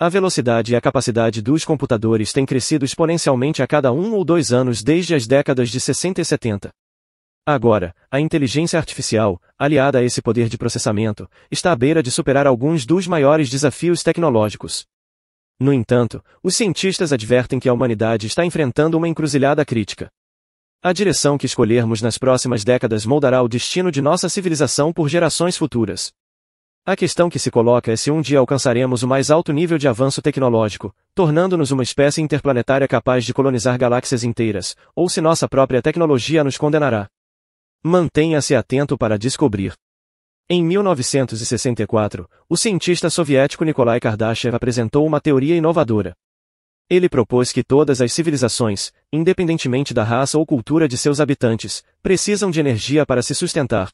A velocidade e a capacidade dos computadores têm crescido exponencialmente a cada um ou dois anos desde as décadas de 60 e 70. Agora, a inteligência artificial, aliada a esse poder de processamento, está à beira de superar alguns dos maiores desafios tecnológicos. No entanto, os cientistas advertem que a humanidade está enfrentando uma encruzilhada crítica. A direção que escolhermos nas próximas décadas moldará o destino de nossa civilização por gerações futuras. A questão que se coloca é se um dia alcançaremos o mais alto nível de avanço tecnológico, tornando-nos uma espécie interplanetária capaz de colonizar galáxias inteiras, ou se nossa própria tecnologia nos condenará. Mantenha-se atento para descobrir. Em 1964, o cientista soviético Nikolai Kardashev apresentou uma teoria inovadora. Ele propôs que todas as civilizações, independentemente da raça ou cultura de seus habitantes, precisam de energia para se sustentar.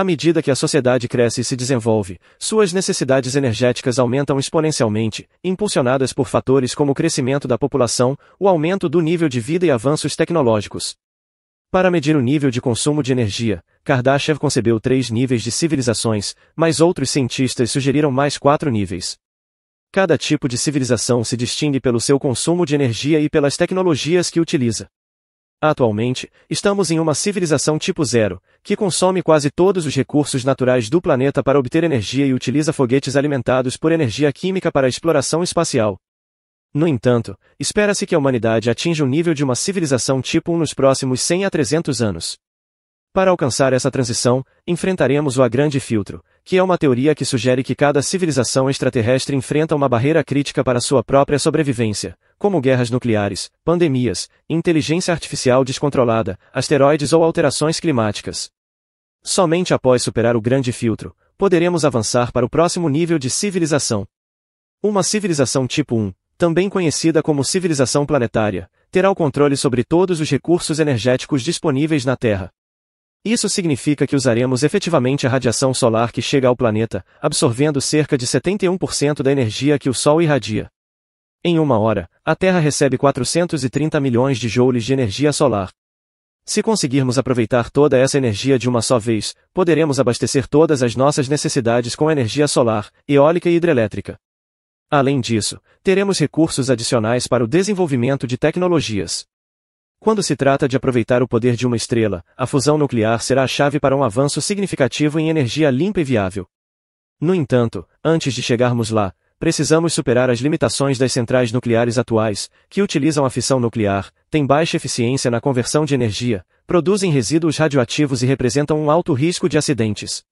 À medida que a sociedade cresce e se desenvolve, suas necessidades energéticas aumentam exponencialmente, impulsionadas por fatores como o crescimento da população, o aumento do nível de vida e avanços tecnológicos. Para medir o nível de consumo de energia, Kardashev concebeu três níveis de civilizações, mas outros cientistas sugeriram mais quatro níveis. Cada tipo de civilização se distingue pelo seu consumo de energia e pelas tecnologias que utiliza. Atualmente, estamos em uma civilização tipo zero, que consome quase todos os recursos naturais do planeta para obter energia e utiliza foguetes alimentados por energia química para a exploração espacial. No entanto, espera-se que a humanidade atinja o nível de uma civilização tipo 1 nos próximos 100 a 300 anos. Para alcançar essa transição, enfrentaremos o A Grande Filtro, que é uma teoria que sugere que cada civilização extraterrestre enfrenta uma barreira crítica para sua própria sobrevivência, como guerras nucleares, pandemias, inteligência artificial descontrolada, asteroides ou alterações climáticas. Somente após superar o grande filtro, poderemos avançar para o próximo nível de civilização. Uma civilização tipo 1, também conhecida como civilização planetária, terá o controle sobre todos os recursos energéticos disponíveis na Terra. Isso significa que usaremos efetivamente a radiação solar que chega ao planeta, absorvendo cerca de 71% da energia que o Sol irradia. Em uma hora, a Terra recebe 430 milhões de joules de energia solar. Se conseguirmos aproveitar toda essa energia de uma só vez, poderemos abastecer todas as nossas necessidades com energia solar, eólica e hidrelétrica. Além disso, teremos recursos adicionais para o desenvolvimento de tecnologias. Quando se trata de aproveitar o poder de uma estrela, a fusão nuclear será a chave para um avanço significativo em energia limpa e viável. No entanto, antes de chegarmos lá, precisamos superar as limitações das centrais nucleares atuais, que utilizam a fissão nuclear, têm baixa eficiência na conversão de energia, produzem resíduos radioativos e representam um alto risco de acidentes.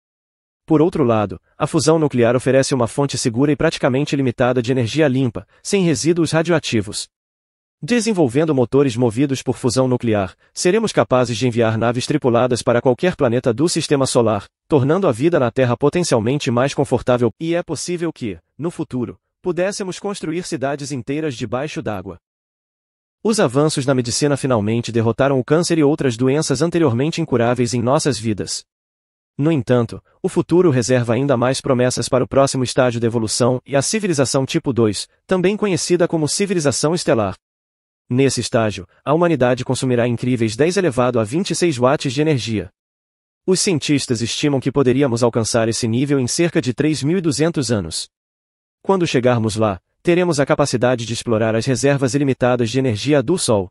Por outro lado, a fusão nuclear oferece uma fonte segura e praticamente limitada de energia limpa, sem resíduos radioativos. Desenvolvendo motores movidos por fusão nuclear, seremos capazes de enviar naves tripuladas para qualquer planeta do sistema solar, tornando a vida na Terra potencialmente mais confortável, e é possível que, no futuro, pudéssemos construir cidades inteiras debaixo d'água. Os avanços na medicina finalmente derrotaram o câncer e outras doenças anteriormente incuráveis em nossas vidas. No entanto, o futuro reserva ainda mais promessas para o próximo estágio de evolução e a civilização tipo 2, também conhecida como civilização estelar. Nesse estágio, a humanidade consumirá incríveis 10 elevado a 26 watts de energia. Os cientistas estimam que poderíamos alcançar esse nível em cerca de 3.200 anos. Quando chegarmos lá, teremos a capacidade de explorar as reservas ilimitadas de energia do Sol.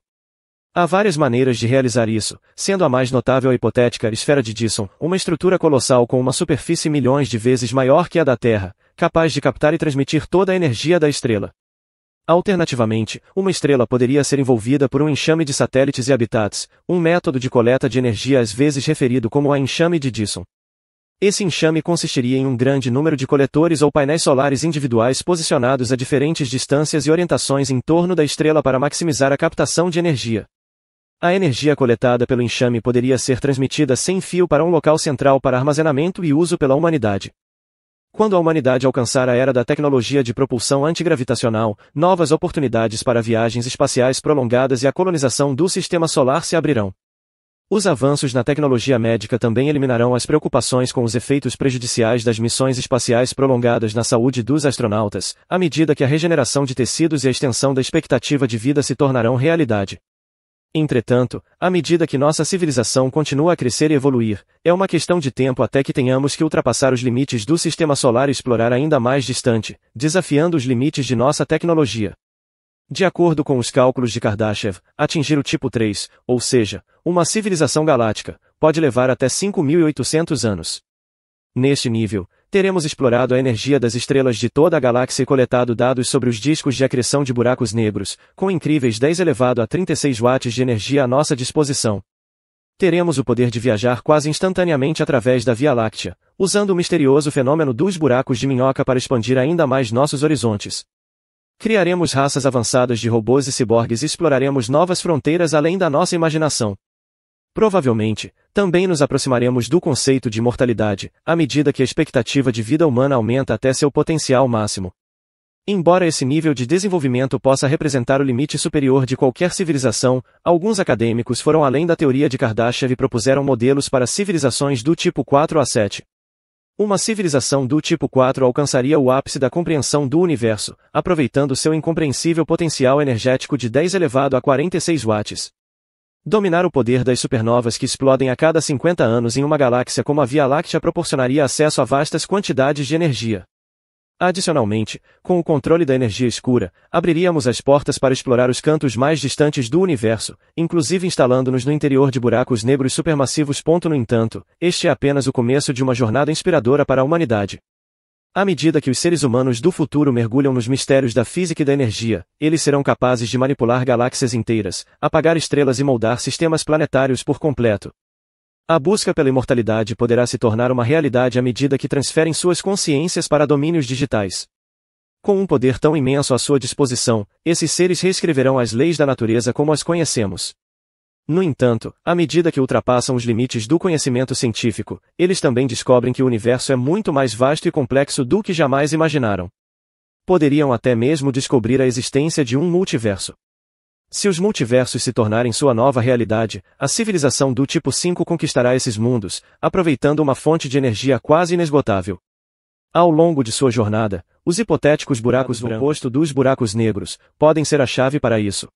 Há várias maneiras de realizar isso, sendo a mais notável a hipotética esfera de Dyson, uma estrutura colossal com uma superfície milhões de vezes maior que a da Terra, capaz de captar e transmitir toda a energia da estrela. Alternativamente, uma estrela poderia ser envolvida por um enxame de satélites e habitats, um método de coleta de energia às vezes referido como a enxame de Dyson. Esse enxame consistiria em um grande número de coletores ou painéis solares individuais posicionados a diferentes distâncias e orientações em torno da estrela para maximizar a captação de energia. A energia coletada pelo enxame poderia ser transmitida sem fio para um local central para armazenamento e uso pela humanidade. Quando a humanidade alcançar a era da tecnologia de propulsão antigravitacional, novas oportunidades para viagens espaciais prolongadas e a colonização do sistema solar se abrirão. Os avanços na tecnologia médica também eliminarão as preocupações com os efeitos prejudiciais das missões espaciais prolongadas na saúde dos astronautas, à medida que a regeneração de tecidos e a extensão da expectativa de vida se tornarão realidade. Entretanto, à medida que nossa civilização continua a crescer e evoluir, é uma questão de tempo até que tenhamos que ultrapassar os limites do sistema solar e explorar ainda mais distante, desafiando os limites de nossa tecnologia. De acordo com os cálculos de Kardashev, atingir o tipo 3, ou seja, uma civilização galáctica, pode levar até 5.800 anos. Neste nível, teremos explorado a energia das estrelas de toda a galáxia e coletado dados sobre os discos de acreção de buracos negros, com incríveis 10 elevado a 36 watts de energia à nossa disposição. Teremos o poder de viajar quase instantaneamente através da Via Láctea, usando o misterioso fenômeno dos buracos de minhoca para expandir ainda mais nossos horizontes. Criaremos raças avançadas de robôs e ciborgues e exploraremos novas fronteiras além da nossa imaginação. Provavelmente, também nos aproximaremos do conceito de imortalidade, à medida que a expectativa de vida humana aumenta até seu potencial máximo. Embora esse nível de desenvolvimento possa representar o limite superior de qualquer civilização, alguns acadêmicos foram além da teoria de Kardashev e propuseram modelos para civilizações do tipo 4 a 7. Uma civilização do tipo 4 alcançaria o ápice da compreensão do universo, aproveitando seu incompreensível potencial energético de 10 elevado a 46 watts. Dominar o poder das supernovas que explodem a cada 50 anos em uma galáxia como a Via Láctea proporcionaria acesso a vastas quantidades de energia. Adicionalmente, com o controle da energia escura, abriríamos as portas para explorar os cantos mais distantes do universo, inclusive instalando-nos no interior de buracos negros supermassivos. No entanto, este é apenas o começo de uma jornada inspiradora para a humanidade. À medida que os seres humanos do futuro mergulham nos mistérios da física e da energia, eles serão capazes de manipular galáxias inteiras, apagar estrelas e moldar sistemas planetários por completo. A busca pela imortalidade poderá se tornar uma realidade à medida que transferem suas consciências para domínios digitais. Com um poder tão imenso à sua disposição, esses seres reescreverão as leis da natureza como as conhecemos. No entanto, à medida que ultrapassam os limites do conhecimento científico, eles também descobrem que o universo é muito mais vasto e complexo do que jamais imaginaram. Poderiam até mesmo descobrir a existência de um multiverso. Se os multiversos se tornarem sua nova realidade, a civilização do tipo 5 conquistará esses mundos, aproveitando uma fonte de energia quase inesgotável. Ao longo de sua jornada, os hipotéticos buracos no oposto dos buracos negros podem ser a chave para isso.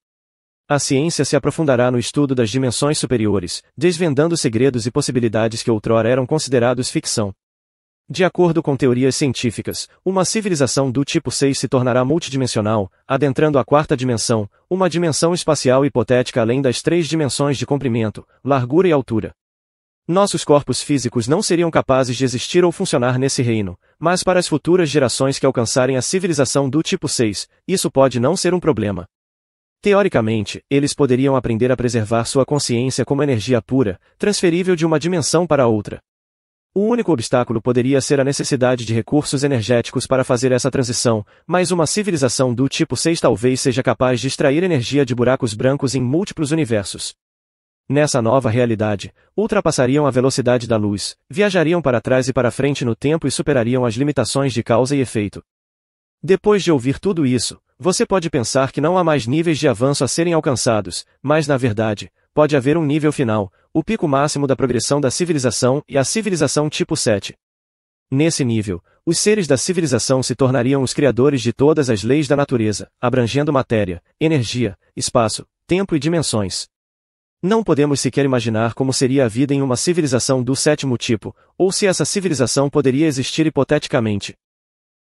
A ciência se aprofundará no estudo das dimensões superiores, desvendando segredos e possibilidades que outrora eram considerados ficção. De acordo com teorias científicas, uma civilização do tipo 6 se tornará multidimensional, adentrando a quarta dimensão, uma dimensão espacial hipotética além das três dimensões de comprimento, largura e altura. Nossos corpos físicos não seriam capazes de existir ou funcionar nesse reino, mas para as futuras gerações que alcançarem a civilização do tipo 6, isso pode não ser um problema. Teoricamente, eles poderiam aprender a preservar sua consciência como energia pura, transferível de uma dimensão para outra. O único obstáculo poderia ser a necessidade de recursos energéticos para fazer essa transição, mas uma civilização do tipo 6 talvez seja capaz de extrair energia de buracos brancos em múltiplos universos. Nessa nova realidade, ultrapassariam a velocidade da luz, viajariam para trás e para frente no tempo e superariam as limitações de causa e efeito. Depois de ouvir tudo isso, você pode pensar que não há mais níveis de avanço a serem alcançados, mas na verdade, pode haver um nível final, o pico máximo da progressão da civilização e a civilização tipo 7. Nesse nível, os seres da civilização se tornariam os criadores de todas as leis da natureza, abrangendo matéria, energia, espaço, tempo e dimensões. Não podemos sequer imaginar como seria a vida em uma civilização do sétimo tipo, ou se essa civilização poderia existir hipoteticamente.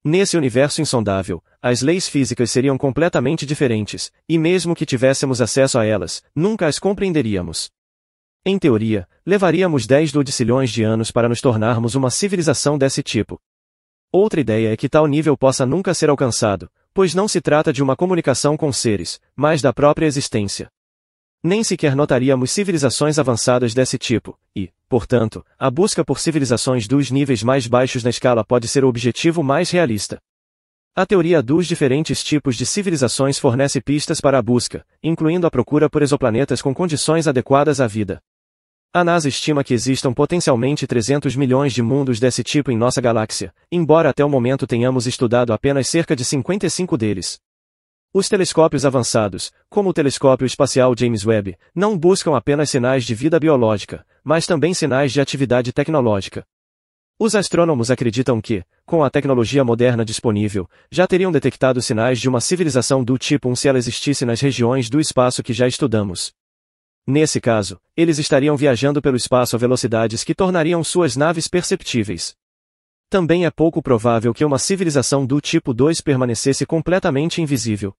Nesse universo insondável, as leis físicas seriam completamente diferentes, e mesmo que tivéssemos acesso a elas, nunca as compreenderíamos. Em teoria, levaríamos 10 dodicilhões de anos para nos tornarmos uma civilização desse tipo. Outra ideia é que tal nível possa nunca ser alcançado, pois não se trata de uma comunicação com seres, mas da própria existência. Nem sequer notaríamos civilizações avançadas desse tipo, e, portanto, a busca por civilizações dos níveis mais baixos na escala pode ser o objetivo mais realista. A teoria dos diferentes tipos de civilizações fornece pistas para a busca, incluindo a procura por exoplanetas com condições adequadas à vida. A NASA estima que existam potencialmente 300 milhões de mundos desse tipo em nossa galáxia, embora até o momento tenhamos estudado apenas cerca de 55 deles. Os telescópios avançados, como o telescópio espacial James Webb, não buscam apenas sinais de vida biológica, mas também sinais de atividade tecnológica. Os astrônomos acreditam que, com a tecnologia moderna disponível, já teriam detectado sinais de uma civilização do tipo 1 se ela existisse nas regiões do espaço que já estudamos. Nesse caso, eles estariam viajando pelo espaço a velocidades que tornariam suas naves perceptíveis. Também é pouco provável que uma civilização do tipo 2 permanecesse completamente invisível.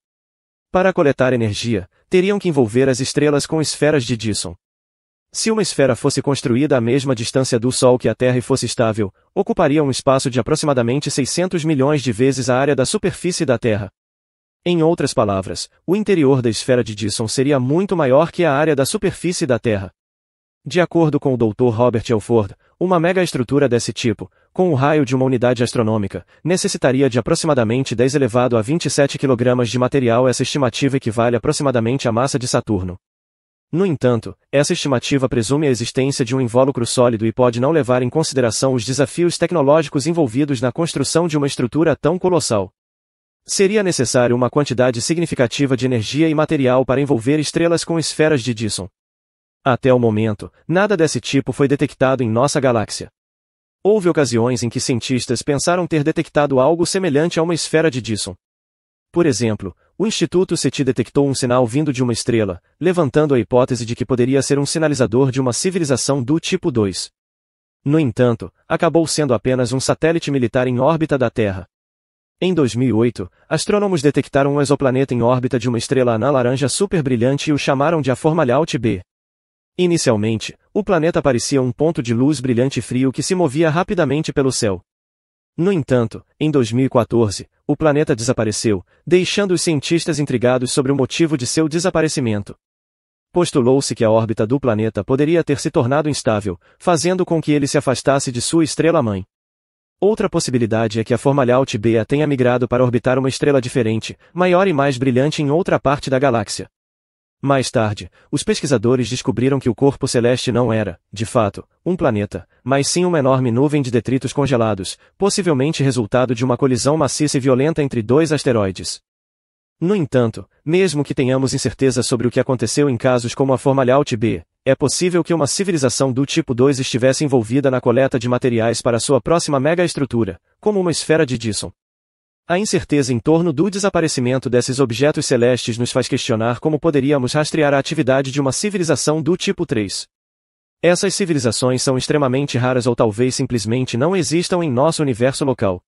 Para coletar energia, teriam que envolver as estrelas com esferas de Disson. Se uma esfera fosse construída à mesma distância do Sol que a Terra e fosse estável, ocuparia um espaço de aproximadamente 600 milhões de vezes a área da superfície da Terra. Em outras palavras, o interior da esfera de Disson seria muito maior que a área da superfície da Terra. De acordo com o Dr. Robert Elford, uma megaestrutura desse tipo, com o raio de uma unidade astronômica, necessitaria de aproximadamente 10 elevado a 27 kg de material. Essa estimativa equivale aproximadamente à massa de Saturno. No entanto, essa estimativa presume a existência de um invólucro sólido e pode não levar em consideração os desafios tecnológicos envolvidos na construção de uma estrutura tão colossal. Seria necessário uma quantidade significativa de energia e material para envolver estrelas com esferas de Dyson. Até o momento, nada desse tipo foi detectado em nossa galáxia. Houve ocasiões em que cientistas pensaram ter detectado algo semelhante a uma esfera de Dyson. Por exemplo, o Instituto SETI detectou um sinal vindo de uma estrela, levantando a hipótese de que poderia ser um sinalizador de uma civilização do tipo 2. No entanto, acabou sendo apenas um satélite militar em órbita da Terra. Em 2008, astrônomos detectaram um exoplaneta em órbita de uma estrela anã laranja superbrilhante e o chamaram de Aformalhaut b. Inicialmente, o planeta parecia um ponto de luz brilhante e frio que se movia rapidamente pelo céu. No entanto, em 2014, o planeta desapareceu, deixando os cientistas intrigados sobre o motivo de seu desaparecimento. Postulou-se que a órbita do planeta poderia ter se tornado instável, fazendo com que ele se afastasse de sua estrela-mãe. Outra possibilidade é que a Formalhaut Bea tenha migrado para orbitar uma estrela diferente, maior e mais brilhante em outra parte da galáxia. Mais tarde, os pesquisadores descobriram que o corpo celeste não era, de fato, um planeta, mas sim uma enorme nuvem de detritos congelados, possivelmente resultado de uma colisão maciça e violenta entre dois asteroides. No entanto, mesmo que tenhamos incerteza sobre o que aconteceu em casos como a Formalhaut B, é possível que uma civilização do tipo 2 estivesse envolvida na coleta de materiais para sua próxima megaestrutura, como uma esfera de Dyson. A incerteza em torno do desaparecimento desses objetos celestes nos faz questionar como poderíamos rastrear a atividade de uma civilização do tipo 3. Essas civilizações são extremamente raras ou talvez simplesmente não existam em nosso universo local.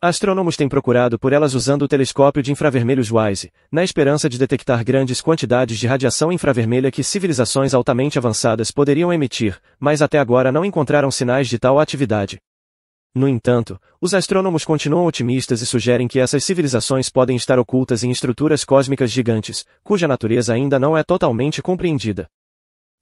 Astrônomos têm procurado por elas usando o telescópio de infravermelhos WISE, na esperança de detectar grandes quantidades de radiação infravermelha que civilizações altamente avançadas poderiam emitir, mas até agora não encontraram sinais de tal atividade. No entanto, os astrônomos continuam otimistas e sugerem que essas civilizações podem estar ocultas em estruturas cósmicas gigantes, cuja natureza ainda não é totalmente compreendida.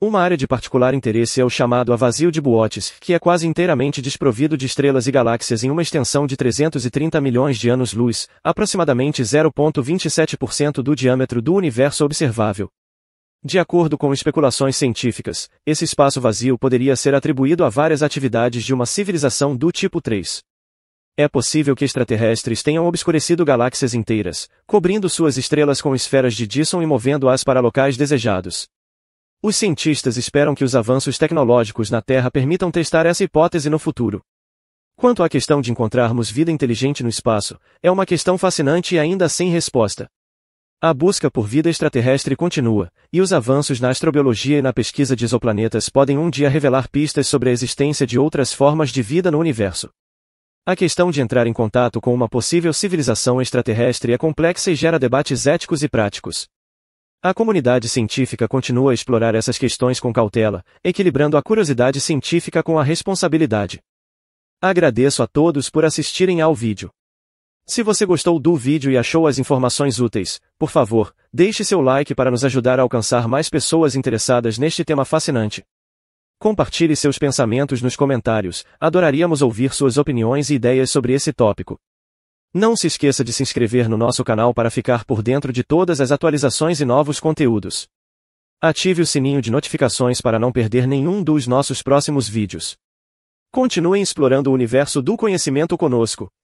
Uma área de particular interesse é o chamado Avazio vazio de Boates, que é quase inteiramente desprovido de estrelas e galáxias em uma extensão de 330 milhões de anos-luz, aproximadamente 0,27% do diâmetro do universo observável, de acordo com especulações científicas, esse espaço vazio poderia ser atribuído a várias atividades de uma civilização do tipo 3. É possível que extraterrestres tenham obscurecido galáxias inteiras, cobrindo suas estrelas com esferas de Dyson e movendo-as para locais desejados. Os cientistas esperam que os avanços tecnológicos na Terra permitam testar essa hipótese no futuro. Quanto à questão de encontrarmos vida inteligente no espaço, é uma questão fascinante e ainda sem resposta. A busca por vida extraterrestre continua, e os avanços na astrobiologia e na pesquisa de exoplanetas podem um dia revelar pistas sobre a existência de outras formas de vida no universo. A questão de entrar em contato com uma possível civilização extraterrestre é complexa e gera debates éticos e práticos. A comunidade científica continua a explorar essas questões com cautela, equilibrando a curiosidade científica com a responsabilidade. Agradeço a todos por assistirem ao vídeo. Se você gostou do vídeo e achou as informações úteis, por favor, deixe seu like para nos ajudar a alcançar mais pessoas interessadas neste tema fascinante. Compartilhe seus pensamentos nos comentários, adoraríamos ouvir suas opiniões e ideias sobre esse tópico. Não se esqueça de se inscrever no nosso canal para ficar por dentro de todas as atualizações e novos conteúdos. Ative o sininho de notificações para não perder nenhum dos nossos próximos vídeos. Continuem explorando o universo do conhecimento conosco.